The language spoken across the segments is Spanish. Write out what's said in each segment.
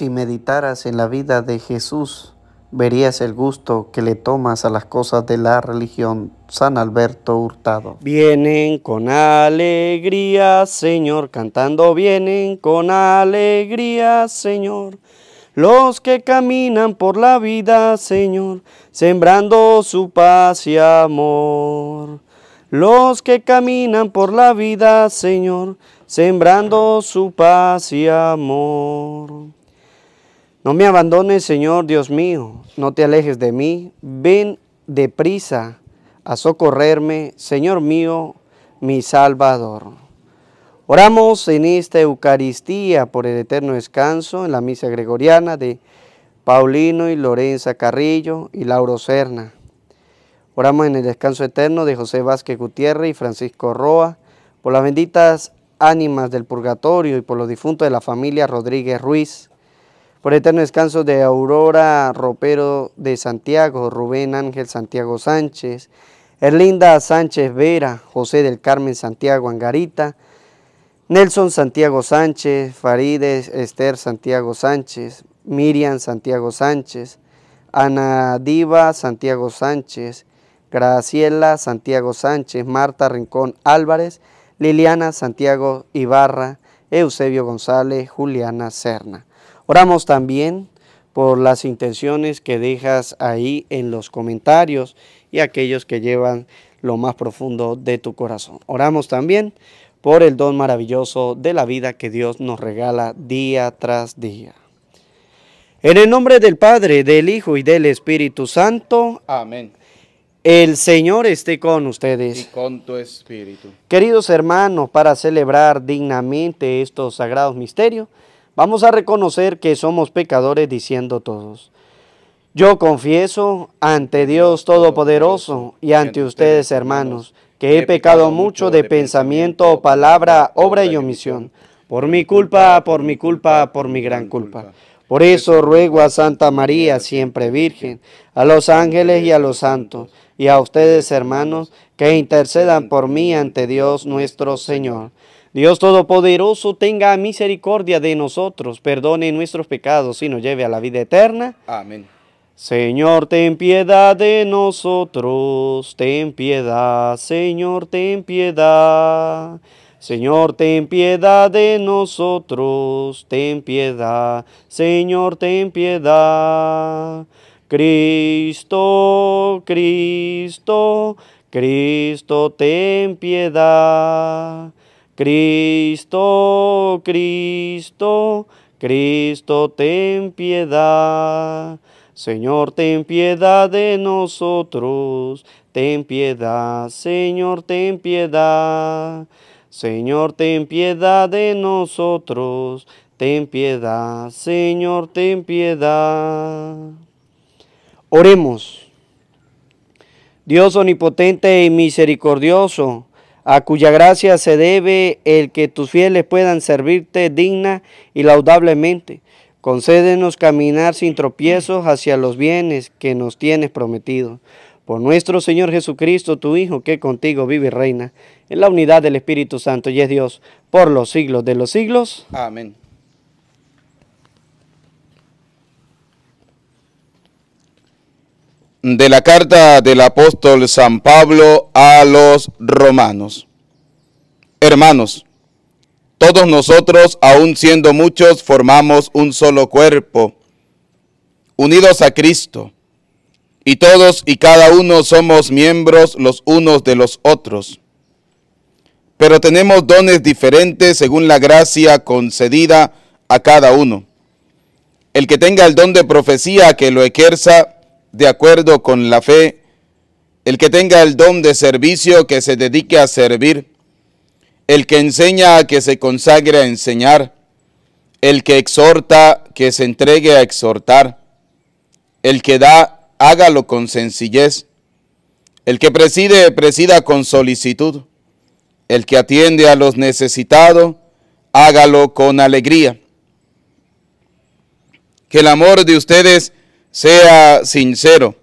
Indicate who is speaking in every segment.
Speaker 1: Si meditaras en la vida de Jesús, verías el gusto que le tomas a las cosas de la religión. San Alberto Hurtado. Vienen con alegría, Señor, cantando vienen con alegría, Señor. Los que caminan por la vida, Señor, sembrando su paz y amor. Los que caminan por la vida, Señor, sembrando su paz y amor. No me abandones, Señor Dios mío, no te alejes de mí, ven deprisa a socorrerme, Señor mío, mi Salvador. Oramos en esta Eucaristía por el eterno descanso en la misa gregoriana de Paulino y Lorenza Carrillo y Lauro Serna. Oramos en el descanso eterno de José Vázquez Gutiérrez y Francisco Roa, por las benditas ánimas del purgatorio y por los difuntos de la familia Rodríguez Ruiz, por eterno descanso de Aurora Ropero de Santiago, Rubén Ángel Santiago Sánchez, Erlinda Sánchez Vera, José del Carmen Santiago Angarita, Nelson Santiago Sánchez, Farides Esther Santiago Sánchez, Miriam Santiago Sánchez, Ana Diva Santiago Sánchez, Graciela Santiago Sánchez, Marta Rincón Álvarez, Liliana Santiago Ibarra, Eusebio González, Juliana Serna. Oramos también por las intenciones que dejas ahí en los comentarios y aquellos que llevan lo más profundo de tu corazón. Oramos también por el don maravilloso de la vida que Dios nos regala día tras día. En el nombre del Padre, del Hijo y del Espíritu Santo. Amén. El Señor esté con ustedes. Y
Speaker 2: con tu espíritu.
Speaker 1: Queridos hermanos, para celebrar dignamente estos sagrados misterios, Vamos a reconocer que somos pecadores diciendo todos, yo confieso ante Dios Todopoderoso y ante ustedes hermanos, que he pecado mucho de pensamiento, palabra, obra y omisión, por mi culpa, por mi culpa, por mi gran culpa. Por eso ruego a Santa María, siempre Virgen, a los ángeles y a los santos, y a ustedes hermanos, que intercedan por mí ante Dios nuestro Señor. Dios Todopoderoso tenga misericordia de nosotros, perdone nuestros pecados y nos lleve a la vida eterna. Amén. Señor, ten piedad de nosotros, ten piedad, Señor, ten piedad. Señor, ten piedad de nosotros, ten piedad, Señor, ten piedad. Cristo, Cristo, Cristo, ten piedad. Cristo, Cristo, Cristo, ten piedad. Señor, ten piedad de nosotros. Ten piedad, Señor, ten piedad. Señor, ten piedad de nosotros. Ten piedad, Señor, ten piedad. Oremos. Dios omnipotente y misericordioso a cuya gracia se debe el que tus fieles puedan servirte digna y laudablemente. Concédenos caminar sin tropiezos hacia los bienes que nos tienes prometido Por nuestro Señor Jesucristo, tu Hijo, que contigo vive y reina, en la unidad del Espíritu Santo y es Dios, por los siglos de los siglos.
Speaker 2: Amén. de la carta del apóstol San Pablo a los romanos. Hermanos, todos nosotros, aun siendo muchos, formamos un solo cuerpo, unidos a Cristo, y todos y cada uno somos miembros los unos de los otros. Pero tenemos dones diferentes según la gracia concedida a cada uno. El que tenga el don de profecía, que lo ejerza, de acuerdo con la fe, el que tenga el don de servicio, que se dedique a servir, el que enseña, que se consagre a enseñar, el que exhorta, que se entregue a exhortar, el que da, hágalo con sencillez, el que preside, presida con solicitud, el que atiende a los necesitados, hágalo con alegría. Que el amor de ustedes sea sincero,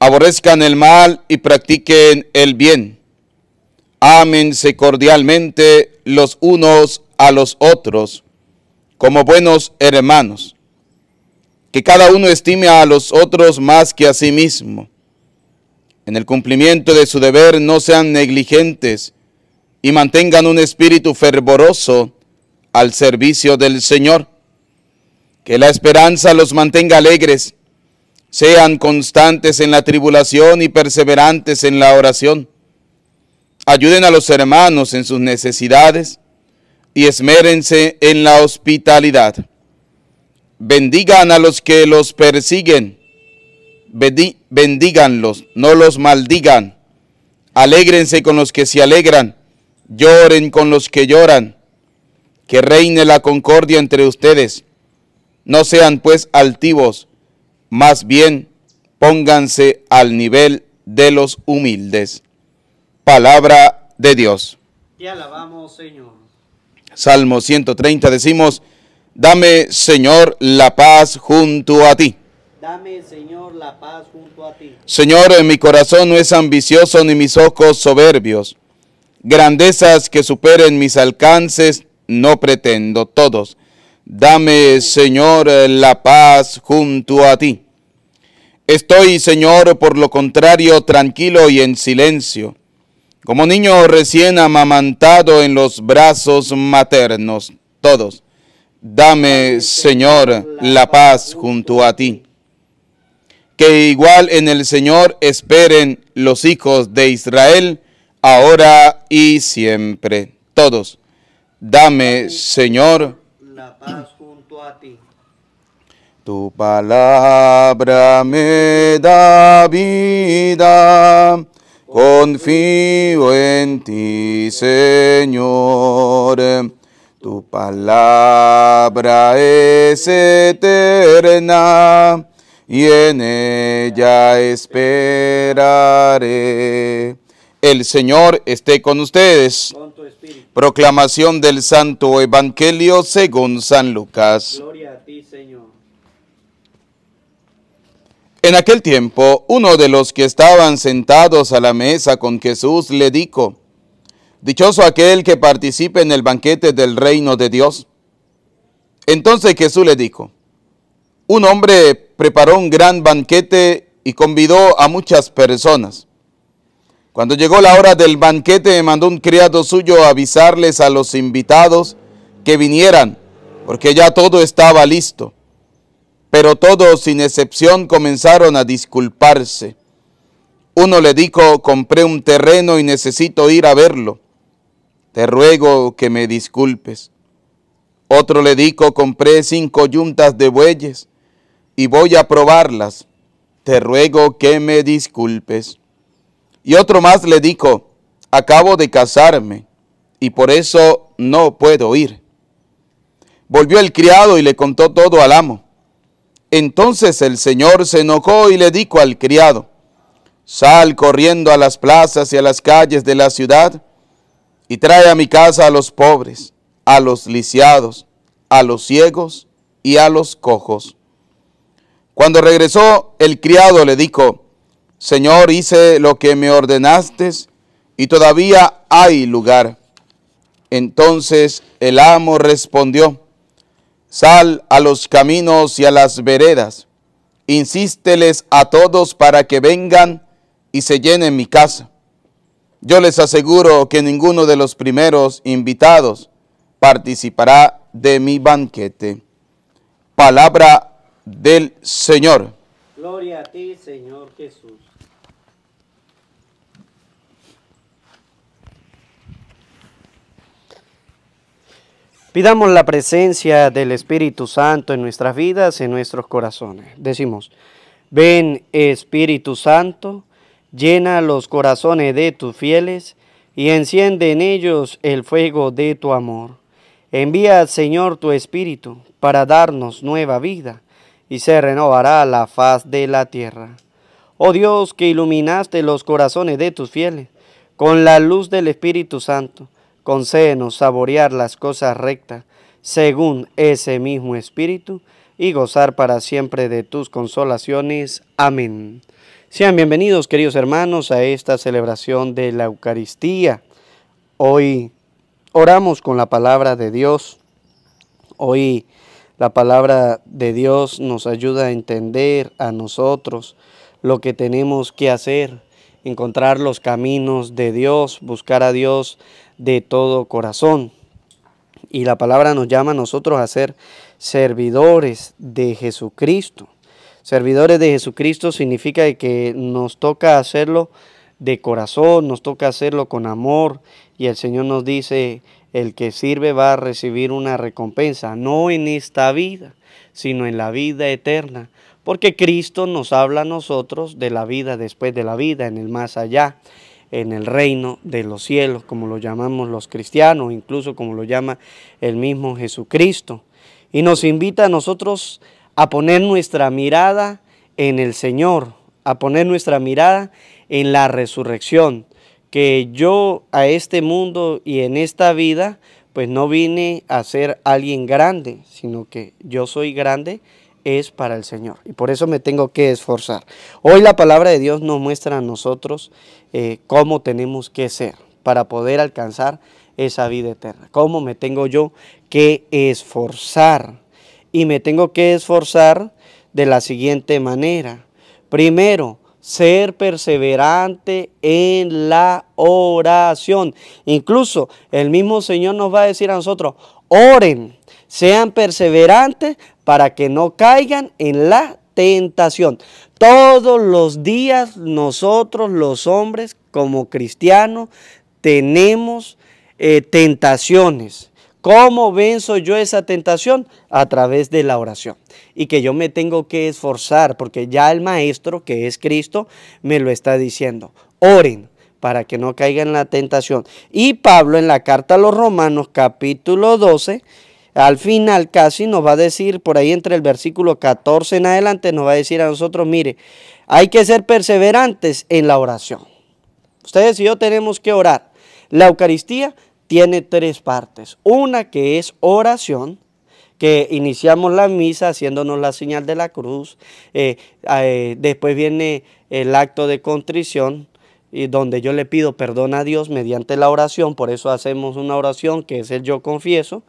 Speaker 2: aborrezcan el mal y practiquen el bien. Ámense cordialmente los unos a los otros como buenos hermanos. Que cada uno estime a los otros más que a sí mismo. En el cumplimiento de su deber no sean negligentes y mantengan un espíritu fervoroso al servicio del Señor que la esperanza los mantenga alegres, sean constantes en la tribulación y perseverantes en la oración. Ayuden a los hermanos en sus necesidades y esmérense en la hospitalidad. Bendigan a los que los persiguen, bendíganlos, no los maldigan. Alégrense con los que se alegran, lloren con los que lloran. Que reine la concordia entre ustedes no sean pues altivos, más bien pónganse al nivel de los humildes. Palabra de Dios. Te alabamos, Señor. Salmo 130 decimos, dame, Señor, la paz junto a ti. Dame, Señor, la paz junto a ti. Señor, en mi corazón no es ambicioso ni mis ojos soberbios. Grandezas que superen mis alcances no pretendo todos Dame, Señor, la paz junto a ti. Estoy, Señor, por lo contrario, tranquilo y en silencio, como niño recién amamantado en los brazos maternos, todos. Dame, Señor, la paz junto a ti. Que igual en el Señor esperen los hijos de Israel, ahora y siempre, todos. Dame, Señor,
Speaker 1: la paz junto a ti.
Speaker 2: Tu palabra me da vida, confío en ti, Señor. Tu palabra es eterna y en ella esperaré. El Señor esté con ustedes. Proclamación del Santo Evangelio según San Lucas. En aquel tiempo, uno de los que estaban sentados a la mesa con Jesús le dijo, Dichoso aquel que participe en el banquete del reino de Dios. Entonces Jesús le dijo, un hombre preparó un gran banquete y convidó a muchas personas. Cuando llegó la hora del banquete, mandó un criado suyo a avisarles a los invitados que vinieran, porque ya todo estaba listo. Pero todos, sin excepción, comenzaron a disculparse. Uno le dijo, compré un terreno y necesito ir a verlo. Te ruego que me disculpes. Otro le dijo, compré cinco yuntas de bueyes y voy a probarlas. Te ruego que me disculpes. Y otro más le dijo, acabo de casarme y por eso no puedo ir. Volvió el criado y le contó todo al amo. Entonces el señor se enojó y le dijo al criado, sal corriendo a las plazas y a las calles de la ciudad y trae a mi casa a los pobres, a los lisiados, a los ciegos y a los cojos. Cuando regresó, el criado le dijo, Señor, hice lo que me ordenaste y todavía hay lugar. Entonces el amo respondió, sal a los caminos y a las veredas, insísteles a todos para que vengan y se llenen mi casa. Yo les aseguro que ninguno de los primeros invitados participará de mi banquete. Palabra del Señor.
Speaker 1: Gloria a ti, Señor Jesús. Pidamos la presencia del Espíritu Santo en nuestras vidas, en nuestros corazones. Decimos, ven Espíritu Santo, llena los corazones de tus fieles y enciende en ellos el fuego de tu amor. Envía, Señor, tu Espíritu para darnos nueva vida y se renovará la faz de la tierra. Oh Dios, que iluminaste los corazones de tus fieles con la luz del Espíritu Santo, concédenos saborear las cosas rectas según ese mismo Espíritu y gozar para siempre de tus consolaciones. Amén. Sean bienvenidos, queridos hermanos, a esta celebración de la Eucaristía. Hoy oramos con la palabra de Dios. Hoy la palabra de Dios nos ayuda a entender a nosotros lo que tenemos que hacer, encontrar los caminos de Dios, buscar a Dios de todo corazón. Y la palabra nos llama a nosotros a ser servidores de Jesucristo. Servidores de Jesucristo significa que nos toca hacerlo de corazón, nos toca hacerlo con amor. Y el Señor nos dice el que sirve va a recibir una recompensa, no en esta vida, sino en la vida eterna, porque Cristo nos habla a nosotros de la vida después de la vida, en el más allá, en el reino de los cielos, como lo llamamos los cristianos, incluso como lo llama el mismo Jesucristo. Y nos invita a nosotros a poner nuestra mirada en el Señor, a poner nuestra mirada en la resurrección, que yo a este mundo y en esta vida, pues no vine a ser alguien grande, sino que yo soy grande es para el Señor. Y por eso me tengo que esforzar. Hoy la palabra de Dios nos muestra a nosotros eh, cómo tenemos que ser para poder alcanzar esa vida eterna. Cómo me tengo yo que esforzar. Y me tengo que esforzar de la siguiente manera. Primero, ser perseverante en la oración. Incluso el mismo Señor nos va a decir a nosotros, oren, sean perseverantes para que no caigan en la tentación. Todos los días nosotros los hombres como cristianos tenemos eh, tentaciones. ¿Cómo venzo yo esa tentación? A través de la oración. Y que yo me tengo que esforzar, porque ya el Maestro, que es Cristo, me lo está diciendo. Oren para que no caigan en la tentación. Y Pablo en la carta a los Romanos capítulo 12, al final casi nos va a decir, por ahí entre el versículo 14 en adelante, nos va a decir a nosotros, mire, hay que ser perseverantes en la oración. Ustedes y yo tenemos que orar. La Eucaristía tiene tres partes. Una que es oración, que iniciamos la misa haciéndonos la señal de la cruz. Eh, eh, después viene el acto de contrición, y donde yo le pido perdón a Dios mediante la oración. Por eso hacemos una oración que es el yo confieso.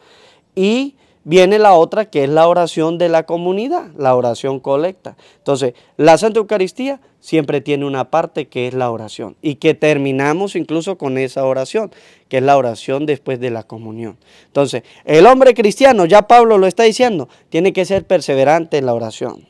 Speaker 1: Y Viene la otra que es la oración de la comunidad, la oración colecta. Entonces, la Santa Eucaristía siempre tiene una parte que es la oración y que terminamos incluso con esa oración, que es la oración después de la comunión. Entonces, el hombre cristiano, ya Pablo lo está diciendo, tiene que ser perseverante en la oración.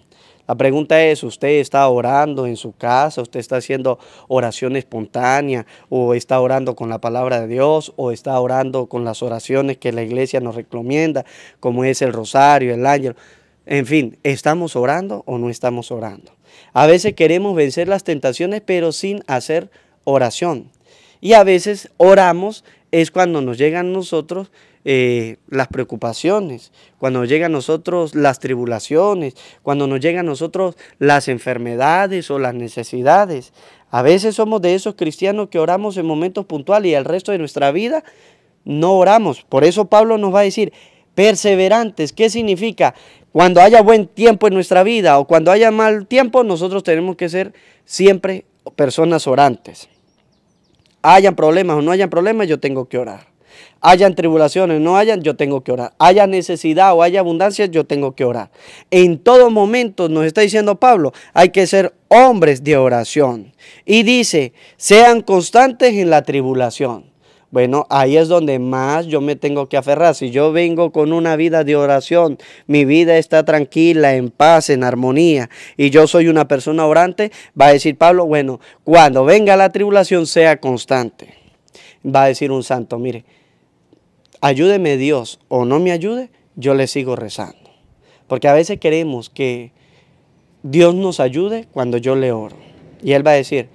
Speaker 1: La pregunta es, ¿usted está orando en su casa? ¿Usted está haciendo oración espontánea? ¿O está orando con la palabra de Dios? ¿O está orando con las oraciones que la iglesia nos recomienda, como es el rosario, el ángel? En fin, ¿estamos orando o no estamos orando? A veces queremos vencer las tentaciones, pero sin hacer oración. Y a veces oramos es cuando nos llegan nosotros eh, las preocupaciones, cuando llegan a nosotros las tribulaciones, cuando nos llegan a nosotros las enfermedades o las necesidades. A veces somos de esos cristianos que oramos en momentos puntuales y el resto de nuestra vida no oramos. Por eso Pablo nos va a decir, perseverantes, ¿qué significa? Cuando haya buen tiempo en nuestra vida o cuando haya mal tiempo, nosotros tenemos que ser siempre personas orantes. Hayan problemas o no hayan problemas, yo tengo que orar. Hayan tribulaciones, no hayan, yo tengo que orar. Haya necesidad o haya abundancia, yo tengo que orar. En todo momento, nos está diciendo Pablo, hay que ser hombres de oración. Y dice, sean constantes en la tribulación. Bueno, ahí es donde más yo me tengo que aferrar. Si yo vengo con una vida de oración, mi vida está tranquila, en paz, en armonía, y yo soy una persona orante, va a decir Pablo, bueno, cuando venga la tribulación sea constante. Va a decir un santo, mire, ayúdeme Dios o no me ayude, yo le sigo rezando. Porque a veces queremos que Dios nos ayude cuando yo le oro. Y Él va a decir,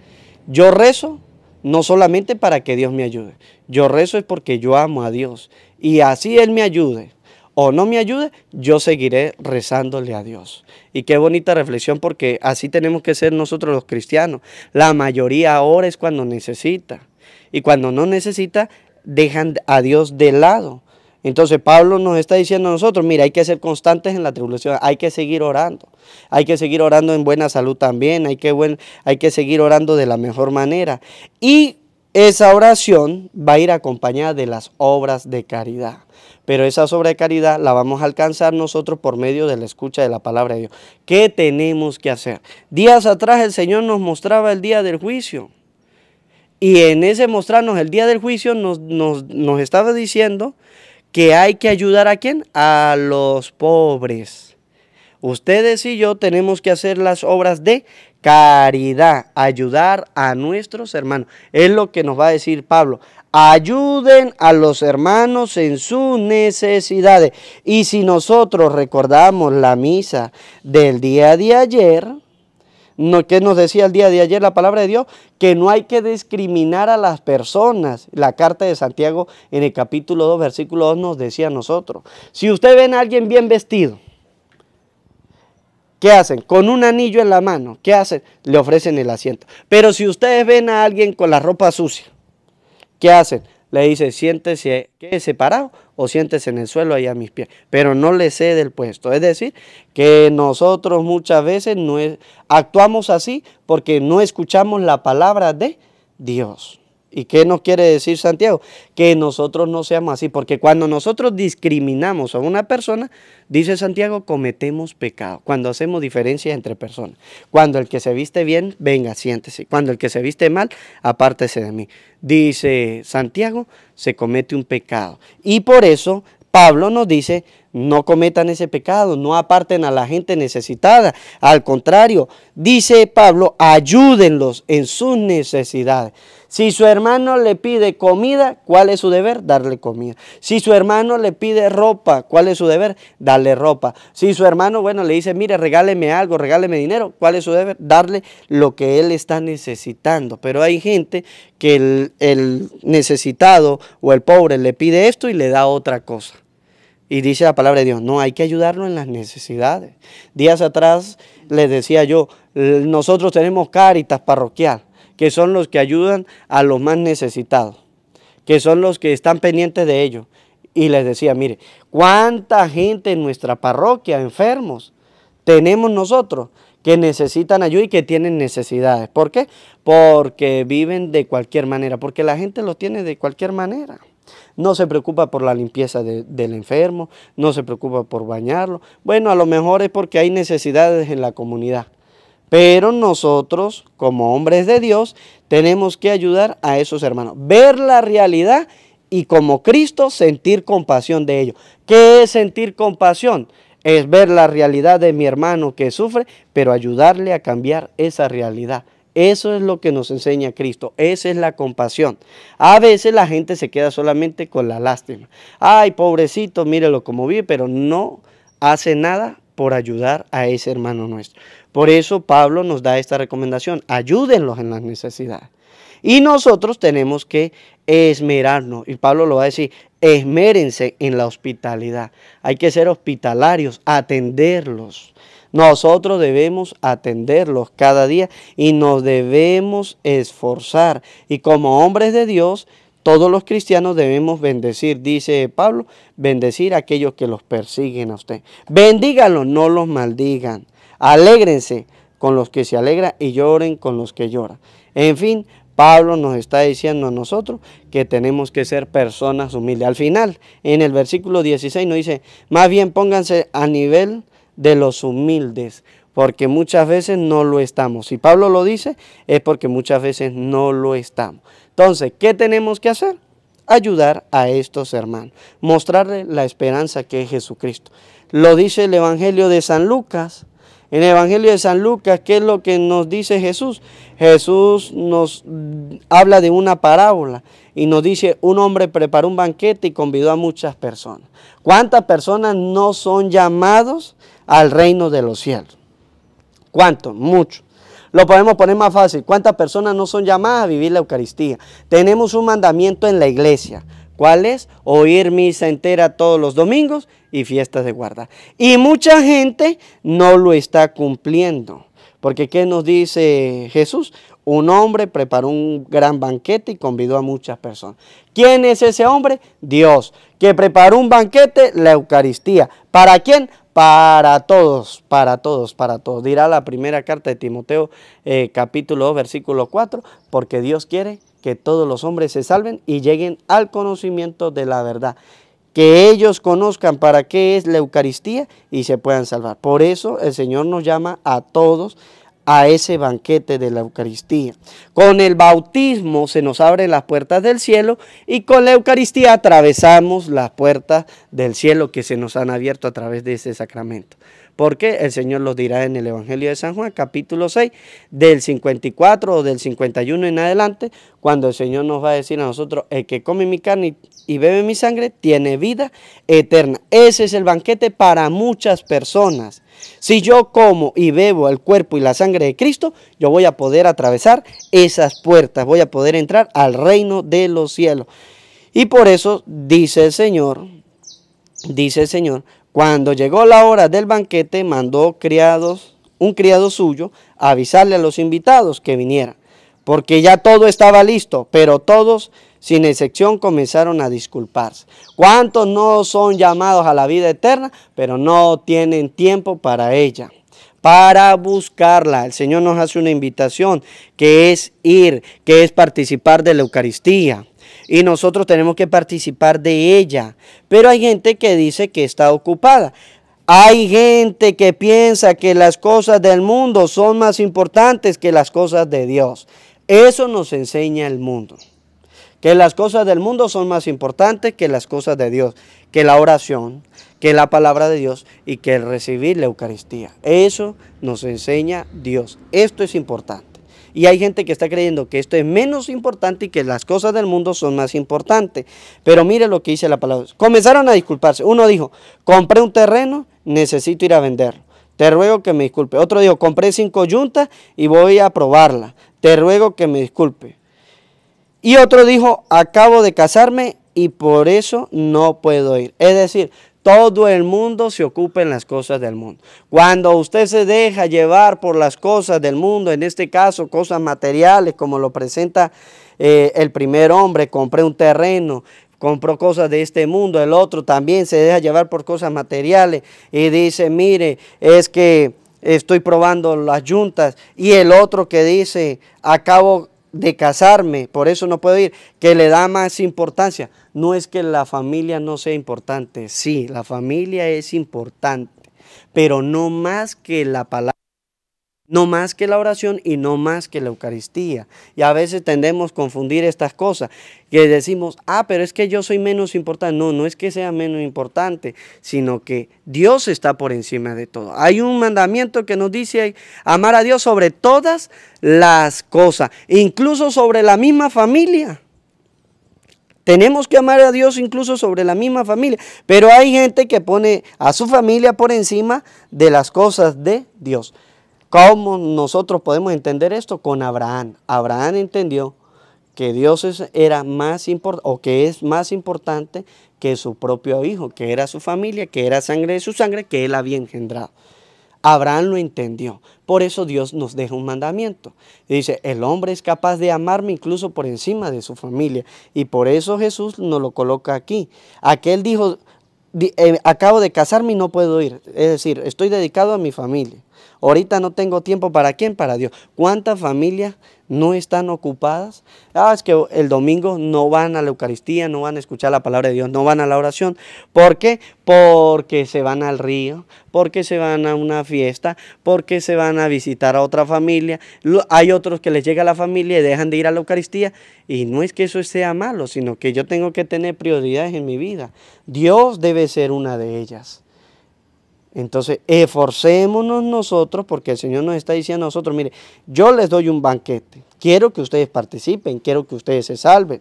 Speaker 1: yo rezo no solamente para que Dios me ayude, yo rezo es porque yo amo a Dios. Y así Él me ayude o no me ayude, yo seguiré rezándole a Dios. Y qué bonita reflexión porque así tenemos que ser nosotros los cristianos. La mayoría ahora es cuando necesita. Y cuando no necesita, dejan a Dios de lado. Entonces Pablo nos está diciendo a nosotros, mira, hay que ser constantes en la tribulación, hay que seguir orando, hay que seguir orando en buena salud también, hay que, hay que seguir orando de la mejor manera. Y esa oración va a ir acompañada de las obras de caridad. Pero esa obra de caridad la vamos a alcanzar nosotros por medio de la escucha de la palabra de Dios. ¿Qué tenemos que hacer? Días atrás el Señor nos mostraba el día del juicio. Y en ese mostrarnos el día del juicio nos, estaba diciendo que hay que ayudar a quién? A los pobres. Ustedes y yo tenemos que hacer las obras de caridad, ayudar a nuestros hermanos. Es lo que nos va a decir Pablo. Ayuden a los hermanos en sus necesidades. Y si nosotros recordamos la misa del día de ayer, no, que nos decía el día de ayer la palabra de Dios, que no hay que discriminar a las personas. La carta de Santiago en el capítulo 2, versículo 2 nos decía a nosotros, si usted ven a alguien bien vestido, ¿Qué hacen? Con un anillo en la mano. ¿Qué hacen? Le ofrecen el asiento. Pero si ustedes ven a alguien con la ropa sucia, ¿qué hacen? Le dice, siéntese, separado. parado o en el suelo ahí a mis pies, pero no le cede el puesto. Es decir, que nosotros muchas veces actuamos así porque no escuchamos la palabra de Dios. ¿Y qué nos quiere decir Santiago? Que nosotros no seamos así, porque cuando nosotros discriminamos a una persona, dice Santiago, cometemos pecado, cuando hacemos diferencias entre personas. Cuando el que se viste bien, venga, siéntese. Cuando el que se viste mal, apártese de mí. Dice Santiago, se comete un pecado. Y por eso Pablo nos dice no cometan ese pecado, no aparten a la gente necesitada. Al contrario, dice Pablo, ayúdenlos en sus necesidades. Si su hermano le pide comida, ¿cuál es su deber? Darle comida. Si su hermano le pide ropa, ¿cuál es su deber? Darle ropa. Si su hermano, bueno, le dice, mire, regáleme algo, regáleme dinero, ¿cuál es su deber? Darle lo que él está necesitando. Pero hay gente que el, el necesitado o el pobre le pide esto y le da otra cosa. Y dice la palabra de Dios, no, hay que ayudarlo en las necesidades. Días atrás les decía yo, nosotros tenemos caritas parroquial, que son los que ayudan a los más necesitados, que son los que están pendientes de ellos. Y les decía, mire, ¿cuánta gente en nuestra parroquia, enfermos, tenemos nosotros que necesitan ayuda y que tienen necesidades? ¿Por qué? Porque viven de cualquier manera, porque la gente los tiene de cualquier manera. No se preocupa por la limpieza del enfermo, no se preocupa por bañarlo. Bueno, a lo mejor es porque hay necesidades en la comunidad. Pero nosotros, como hombres de Dios, tenemos que ayudar a esos hermanos, ver la realidad y como Cristo sentir compasión de ellos. ¿Qué es sentir compasión? Es ver la realidad de mi hermano que sufre, pero ayudarle a cambiar esa realidad. Eso es lo que nos enseña Cristo, esa es la compasión. A veces la gente se queda solamente con la lástima. Ay, pobrecito, mírelo como vive, pero no hace nada por ayudar a ese hermano nuestro. Por eso Pablo nos da esta recomendación, ayúdenlos en las necesidades. Y nosotros tenemos que esmerarnos, y Pablo lo va a decir, esmérense en la hospitalidad. Hay que ser hospitalarios, atenderlos. Nosotros debemos atenderlos cada día y nos debemos esforzar. Y como hombres de Dios, todos los cristianos debemos bendecir, dice Pablo, bendecir a aquellos que los persiguen a usted. Bendígalos, no los maldigan. Alégrense con los que se alegra y lloren con los que lloran. En fin, Pablo nos está diciendo a nosotros que tenemos que ser personas humildes. Al final, en el versículo 16 nos dice, más bien pónganse a nivel de los humildes, porque muchas veces no lo estamos. Si Pablo lo dice, es porque muchas veces no lo estamos. Entonces, ¿qué tenemos que hacer? Ayudar a estos hermanos, mostrarles la esperanza que es Jesucristo. Lo dice el Evangelio de San Lucas. En el Evangelio de San Lucas, ¿qué es lo que nos dice Jesús? Jesús nos habla de una parábola y nos dice, un hombre preparó un banquete y convidó a muchas personas. ¿Cuántas personas no son llamados? al reino de los cielos. ¿Cuánto? Mucho... Lo podemos poner más fácil. ¿Cuántas personas no son llamadas a vivir la Eucaristía? Tenemos un mandamiento en la iglesia. ¿Cuál es? Oír misa entera todos los domingos y fiestas de guarda. Y mucha gente no lo está cumpliendo. Porque ¿qué nos dice Jesús? Un hombre preparó un gran banquete y convidó a muchas personas. ¿Quién es ese hombre? Dios, que preparó un banquete, la Eucaristía. ¿Para quién? para todos, para todos, para todos. Dirá la primera carta de Timoteo, eh, capítulo 2, versículo 4, porque Dios quiere que todos los hombres se salven y lleguen al conocimiento de la verdad. Que ellos conozcan para qué es la Eucaristía y se puedan salvar. Por eso el Señor nos llama a todos a ese banquete de la Eucaristía. Con el bautismo se nos abren las puertas del cielo y con la Eucaristía atravesamos las puertas del cielo que se nos han abierto a través de ese sacramento. Porque el Señor los dirá en el Evangelio de San Juan, capítulo 6, del 54 o del 51 en adelante, cuando el Señor nos va a decir a nosotros, el que come mi carne y bebe mi sangre tiene vida eterna. Ese es el banquete para muchas personas. Si yo como y bebo el cuerpo y la sangre de Cristo, yo voy a poder atravesar esas puertas, voy a poder entrar al reino de los cielos. Y por eso dice el Señor, dice el Señor, cuando llegó la hora del banquete, mandó criados, un criado suyo, a avisarle a los invitados que vinieran, porque ya todo estaba listo, pero todos sin excepción comenzaron a disculparse. ¿Cuántos no son llamados a la vida eterna, pero no tienen tiempo para ella? Para buscarla, el Señor nos hace una invitación que es ir, que es participar de la Eucaristía. Y nosotros tenemos que participar de ella. Pero hay gente que dice que está ocupada. Hay gente que piensa que las cosas del mundo son más importantes que las cosas de Dios. Eso nos enseña el mundo que las cosas del mundo son más importantes que las cosas de Dios, que la oración, que la palabra de Dios y que el recibir la Eucaristía. Eso nos enseña Dios. Esto es importante. Y hay gente que está creyendo que esto es menos importante y que las cosas del mundo son más importantes. Pero mire lo que dice la palabra. Comenzaron a disculparse. Uno dijo, compré un terreno, necesito ir a venderlo. Te ruego que me disculpe. Otro dijo, compré cinco yuntas y voy a probarla. Te ruego que me disculpe. Y otro dijo, acabo de casarme y por eso no puedo ir. Es decir, todo el mundo se ocupa en las cosas del mundo. Cuando usted se deja llevar por las cosas del mundo, en este caso cosas materiales, como lo presenta eh, el primer hombre, compré un terreno, compró cosas de este mundo, el otro también se deja llevar por cosas materiales y dice, mire, es que estoy probando las yuntas, y el otro que dice, acabo de casarme, por eso no puedo ir, que le da más importancia. No es que la familia no sea importante, sí, la familia es importante, pero no más que la palabra no más que la oración y no más que la Eucaristía. Y a veces tendemos a confundir estas cosas, que decimos, ah, pero es que yo soy menos importante. No, no es que sea menos importante, sino que Dios está por encima de todo. Hay un mandamiento que nos dice amar a Dios sobre todas las cosas, incluso sobre la misma familia. Tenemos que amar a Dios incluso sobre la misma familia. Pero hay gente que pone a su familia por encima de las cosas de Dios. ¿Cómo nosotros podemos entender esto? Con Abraham. Abraham entendió que Dios era más importante o que es más importante que su propio hijo, que era su familia, que era sangre de su sangre, que él había engendrado. Abraham lo entendió. Por eso Dios nos deja un mandamiento. Dice, el hombre es capaz de amarme incluso por encima de su familia. Y por eso Jesús nos lo coloca aquí. Aquel dijo, eh, acabo de casarme y no puedo ir. Es decir, estoy dedicado a mi familia. Ahorita no tengo tiempo para quién, para Dios. ¿Cuántas familias no están ocupadas? Ah, es que el domingo no van a la Eucaristía, no van a escuchar la palabra de Dios, no van a la oración. ¿Por qué? Porque se van al río, porque se van a una fiesta, porque se van a visitar a otra familia. Hay otros que les llega a la familia y dejan de ir a la Eucaristía. Y no es que eso sea malo, sino que yo tengo que tener prioridades en mi vida. Dios debe ser una de ellas. Entonces, esforcémonos nosotros, porque el Señor nos está diciendo a nosotros, mire, yo les doy un banquete, quiero que ustedes participen, quiero que ustedes se salven.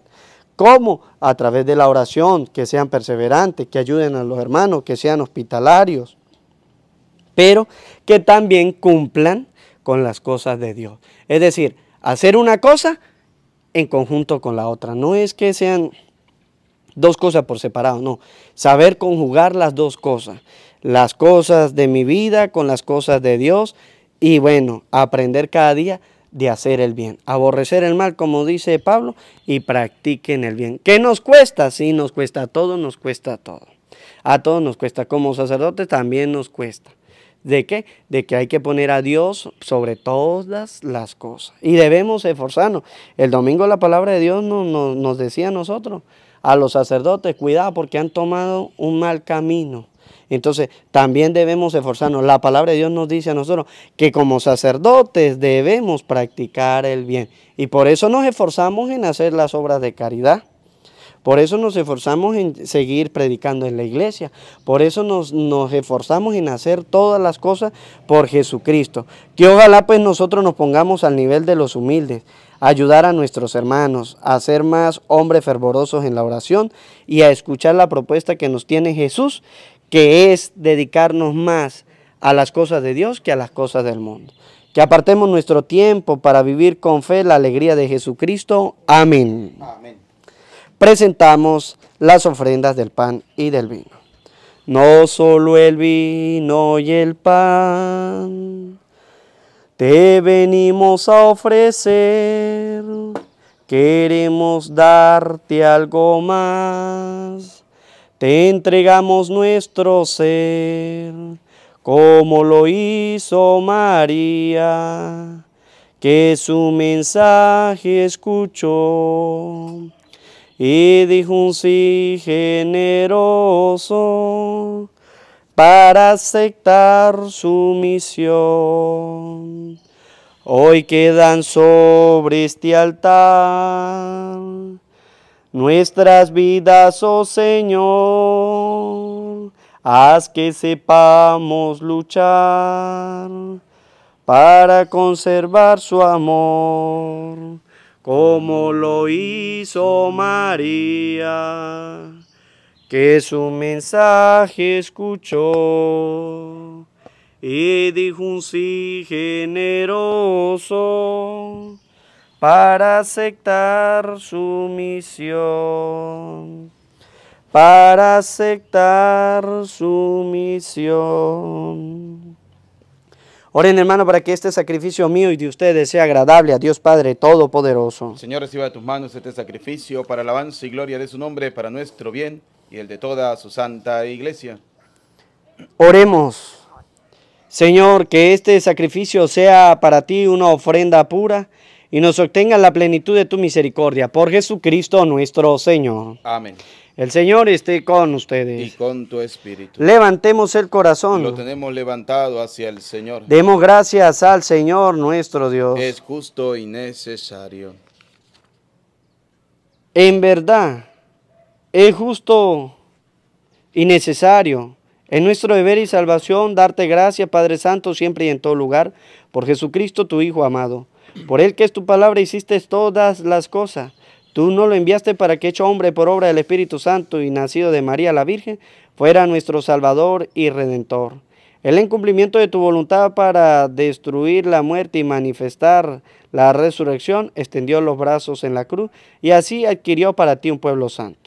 Speaker 1: ¿Cómo? A través de la oración, que sean perseverantes, que ayuden a los hermanos, que sean hospitalarios, pero que también cumplan con las cosas de Dios. Es decir, hacer una cosa en conjunto con la otra. No es que sean dos cosas por separado, no. Saber conjugar las dos cosas las cosas de mi vida con las cosas de Dios y bueno, aprender cada día de hacer el bien, aborrecer el mal como dice Pablo y practiquen el bien. ¿Qué nos cuesta? Sí, nos cuesta a todos, nos cuesta a todo. A todos nos cuesta, como sacerdotes también nos cuesta. ¿De qué? De que hay que poner a Dios sobre todas las cosas. Y debemos esforzarnos. El domingo la palabra de Dios nos, nos, nos decía a nosotros, a los sacerdotes, cuidado porque han tomado un mal camino. Entonces, también debemos esforzarnos. La palabra de Dios nos dice a nosotros que como sacerdotes debemos practicar el bien. Y por eso nos esforzamos en hacer las obras de caridad. Por eso nos esforzamos en seguir predicando en la iglesia. Por eso nos, nos, esforzamos en hacer todas las cosas por Jesucristo. Que ojalá pues nosotros nos pongamos al nivel de los humildes, ayudar a nuestros hermanos, a ser más hombres fervorosos en la oración y a escuchar la propuesta que nos tiene Jesús que es dedicarnos más a las cosas de Dios que a las cosas del mundo. Que apartemos nuestro tiempo para vivir con fe la alegría de Jesucristo. Amén. Presentamos las ofrendas del pan y del vino. No solo el vino y el pan te venimos a ofrecer, queremos darte algo más te entregamos nuestro ser, como lo hizo María, que su mensaje escuchó y dijo un sí generoso para aceptar su misión. Hoy quedan sobre este altar nuestras vidas, oh Señor, haz que sepamos luchar para conservar su amor, como lo hizo María, que su mensaje escuchó y dijo un sí generoso para aceptar su misión, para aceptar su misión. Oren hermano para que este sacrificio mío y de ustedes sea agradable a Dios Padre Todopoderoso.
Speaker 2: Señor, reciba de tus manos este sacrificio para alabanza y gloria de su nombre, para nuestro bien y el de toda su santa iglesia.
Speaker 1: Oremos. Señor, que este sacrificio sea para ti una ofrenda pura y nos obtenga la plenitud de tu misericordia. Por Jesucristo nuestro Señor. Amén. El Señor esté con ustedes. Y
Speaker 2: con tu espíritu.
Speaker 1: Levantemos el corazón. Lo
Speaker 2: tenemos levantado hacia el Señor. Demos
Speaker 1: gracias al Señor nuestro Dios. Es
Speaker 2: justo y necesario.
Speaker 1: En verdad, es justo y necesario. En nuestro deber y salvación darte gracias, Padre Santo, siempre y en todo lugar, por Jesucristo, tu Hijo amado por el que es tu palabra hiciste todas las cosas. Tú no lo enviaste para que hecho hombre por obra del Espíritu Santo y nacido de María la Virgen, fuera nuestro Salvador y Redentor. El incumplimiento de tu voluntad para destruir la muerte y manifestar la resurrección extendió los brazos en la cruz y así adquirió para ti un pueblo santo.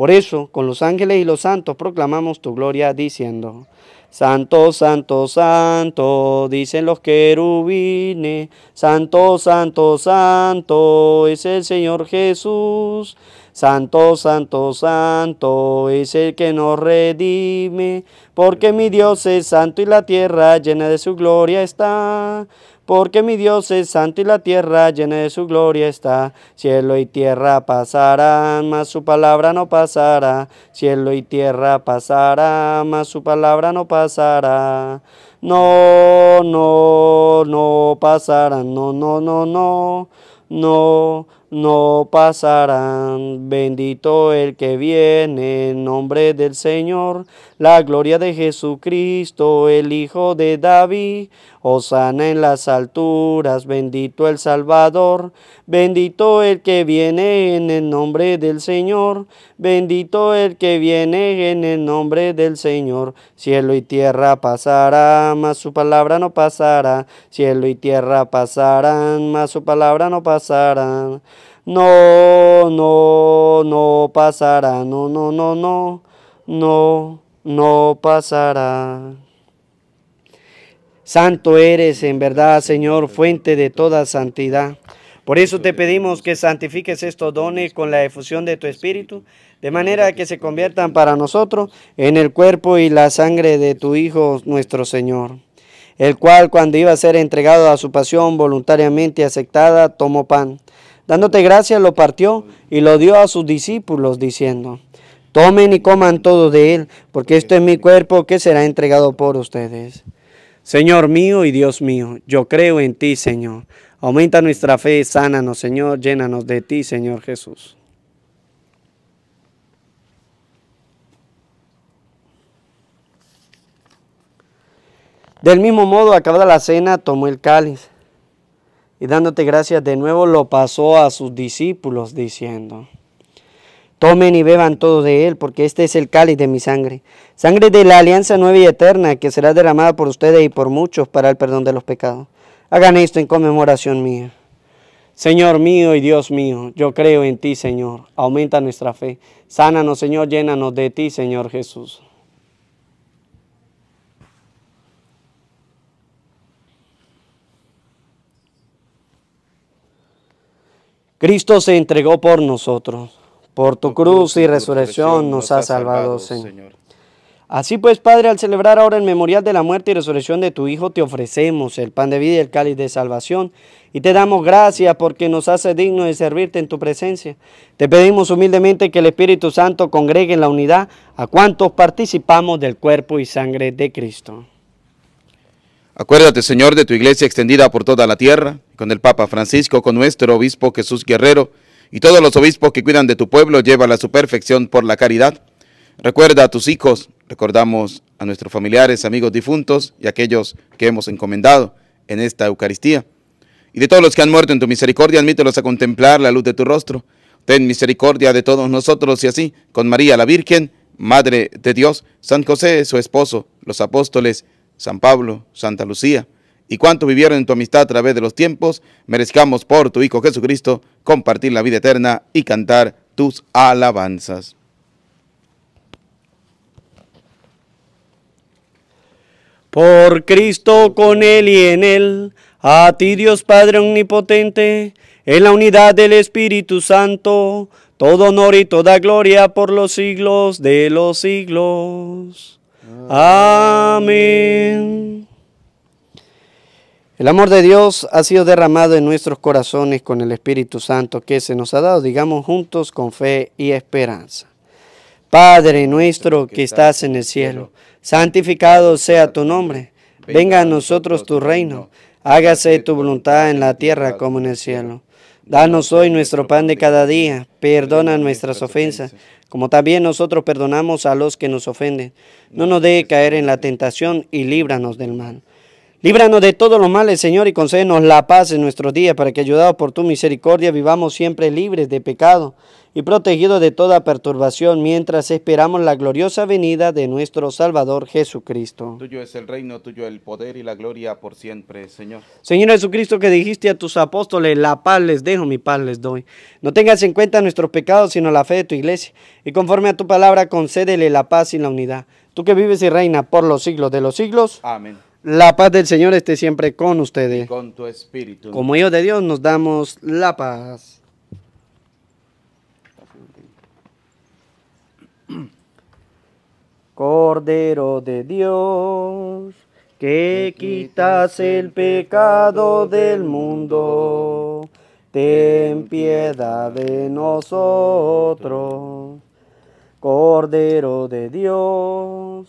Speaker 1: Por eso, con los ángeles y los santos proclamamos tu gloria diciendo, Santo, santo, santo, dicen los querubines, Santo, santo, santo, es el Señor Jesús. Santo, santo, santo, es el que nos redime, porque mi Dios es santo y la tierra llena de su gloria está porque mi Dios es santo y la tierra llena de su gloria está. Cielo y tierra pasarán, mas su palabra no pasará. Cielo y tierra pasarán, mas su palabra no pasará. No, no, no pasarán, no, no, no, no, no, no pasarán. Bendito el que viene en nombre del Señor, la gloria de Jesucristo, el Hijo de David. Osana en las alturas, bendito el Salvador, bendito el que viene en el nombre del Señor, bendito el que viene en el nombre del Señor. Cielo y tierra pasará, mas su palabra no pasará. Cielo y tierra pasarán, mas su palabra no pasará. No, no, no pasará, no, no, no, no, no, no pasará. Santo eres en verdad, Señor, fuente de toda santidad. Por eso te pedimos que santifiques estos dones con la efusión de tu Espíritu, de manera que se conviertan para nosotros en el cuerpo y la sangre de tu Hijo nuestro Señor, el cual cuando iba a ser entregado a su pasión voluntariamente aceptada, tomó pan. Dándote gracias lo partió y lo dio a sus discípulos, diciendo, tomen y coman todo de él, porque esto es mi cuerpo que será entregado por ustedes. Señor mío y Dios mío, yo creo en ti, Señor. Aumenta nuestra fe, sánanos, Señor, llénanos de ti, Señor Jesús. Del mismo modo, acabada la cena, tomó el cáliz y dándote gracias de nuevo lo pasó a sus discípulos diciendo, Tomen y beban todo de él, porque este es el cáliz de mi sangre, sangre de la alianza nueva y eterna, que será derramada por ustedes y por muchos para el perdón de los pecados. Hagan esto en conmemoración mía. Señor mío y Dios mío, yo creo en ti, Señor. Aumenta nuestra fe. Sánanos, Señor, llénanos de ti, Señor Jesús. Cristo se entregó por nosotros por tu cruz y resurrección nos has salvado, Señor. Así pues, Padre, al celebrar ahora el memorial de la muerte y resurrección de tu Hijo, te ofrecemos el pan de vida y el cáliz de salvación, y te damos gracias porque nos hace dignos de servirte en tu presencia. Te pedimos humildemente que el Espíritu Santo congregue en la unidad a cuantos participamos del cuerpo y sangre de Cristo.
Speaker 2: Acuérdate, Señor, de tu iglesia extendida por toda la tierra, con el Papa Francisco, con nuestro obispo Jesús Guerrero, y todos los obispos que cuidan de tu pueblo, lleva la su perfección por la caridad. Recuerda a tus hijos, recordamos a nuestros familiares, amigos difuntos y aquellos que hemos encomendado en esta Eucaristía. Y de todos los que han muerto en tu misericordia, admítelos a contemplar la luz de tu rostro. Ten misericordia de todos nosotros y así, con María la Virgen, Madre de Dios, San José, su esposo, los apóstoles, San Pablo, Santa Lucía y cuánto vivieron en tu amistad a través de los tiempos, merezcamos por tu Hijo Jesucristo compartir la vida eterna y cantar tus alabanzas.
Speaker 1: Por Cristo, con Él y en Él, a ti Dios Padre Omnipotente, en la unidad del Espíritu Santo, todo honor y toda gloria por los siglos de los siglos. Amén. El amor de Dios ha sido derramado en nuestros corazones con el Espíritu Santo que se nos ha dado, digamos juntos, con fe y esperanza. Padre nuestro que estás en el cielo, santificado sea tu nombre, venga a nosotros tu reino, hágase tu voluntad en la tierra como en el cielo. Danos hoy nuestro pan de cada día, perdona nuestras ofensas, como también nosotros perdonamos a los que nos ofenden. No nos deje caer en la tentación y líbranos del mal Líbranos de todos los males, Señor, y concédenos la paz en nuestros días, para que, ayudados por tu misericordia, vivamos siempre libres de pecado y protegidos de toda perturbación, mientras esperamos la gloriosa venida de nuestro Salvador Jesucristo. Tuyo
Speaker 2: es el reino, tuyo el poder y la gloria por siempre, Señor.
Speaker 1: Señor Jesucristo, que dijiste a tus apóstoles, la paz les dejo, mi paz les doy. No tengas en cuenta nuestros pecados, sino la fe de tu iglesia, y conforme a tu palabra, concédele la paz y la unidad. Tú que vives y reina por los siglos de los siglos. Amén. La paz del Señor esté siempre con ustedes. con tu espíritu. Como hijos de Dios nos damos la paz. Cordero de Dios, que quitas el pecado del mundo, ten piedad de nosotros. Cordero de Dios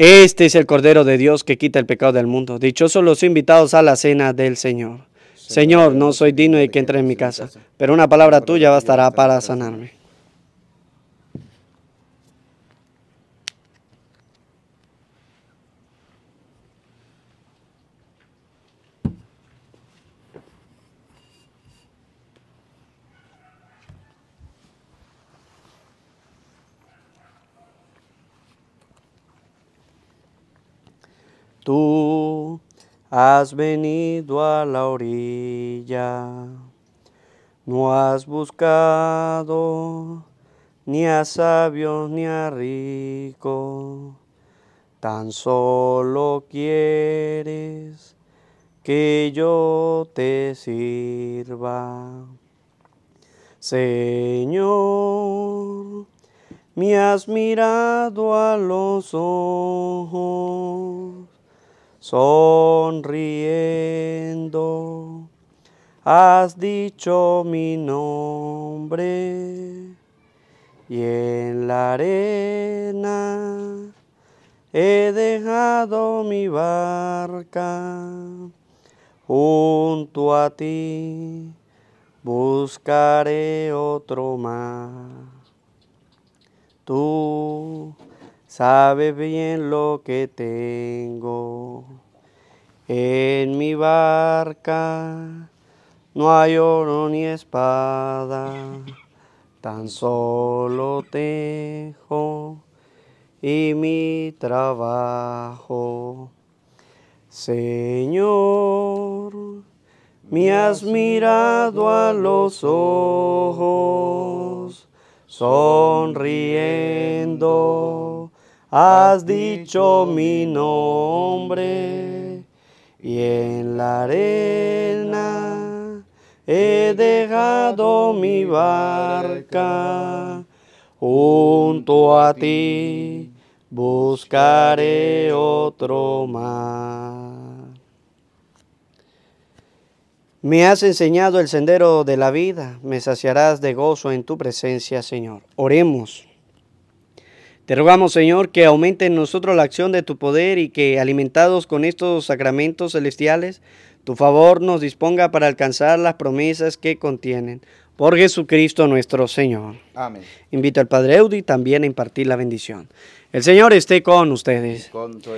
Speaker 1: Este es el Cordero de Dios que quita el pecado del mundo. Dichosos los invitados a la cena del Señor. Señor, no soy digno de que entre en mi casa, pero una palabra tuya bastará para sanarme. tú has venido a la orilla, no has buscado ni a sabios ni a rico, tan solo quieres que yo te sirva. Señor, me has mirado a los ojos sonriendo, has dicho mi nombre y en la arena he dejado mi barca junto a ti. Buscaré otro mar. Tú sabe bien lo que tengo. En mi barca no hay oro ni espada, tan solo tejo y mi trabajo. Señor, me has mirado a los ojos, sonriendo has dicho mi nombre y en la arena he dejado mi barca junto a ti buscaré otro mar. Me has enseñado el sendero de la vida, me saciarás de gozo en tu presencia, Señor. Oremos. Te rogamos, Señor, que aumente en nosotros la acción de tu poder y que, alimentados con estos sacramentos celestiales, tu favor nos disponga para alcanzar las promesas que contienen. Por Jesucristo nuestro Señor. Amén. Invito al Padre Eudi también a impartir la bendición. El Señor esté con ustedes. Y, con tu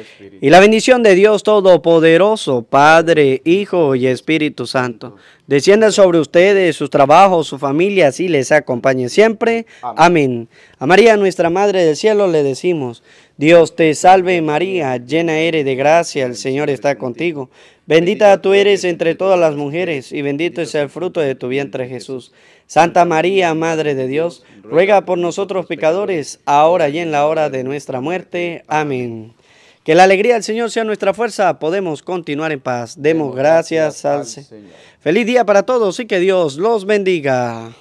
Speaker 1: y la bendición de Dios Todopoderoso, Padre, Hijo y Espíritu Santo, descienda sobre ustedes, sus trabajos, su familia, así les acompañe siempre. Amén. A María, nuestra Madre del Cielo, le decimos, Dios te salve María, llena eres de gracia, el Señor está contigo. Bendita tú eres entre todas las mujeres, y bendito es el fruto de tu vientre Jesús. Santa María, Madre de Dios, ruega por nosotros pecadores, ahora y en la hora de nuestra muerte. Amén. Que la alegría del Señor sea nuestra fuerza, podemos continuar en paz. Demos gracias al Señor. Feliz día para todos y que Dios los
Speaker 2: bendiga.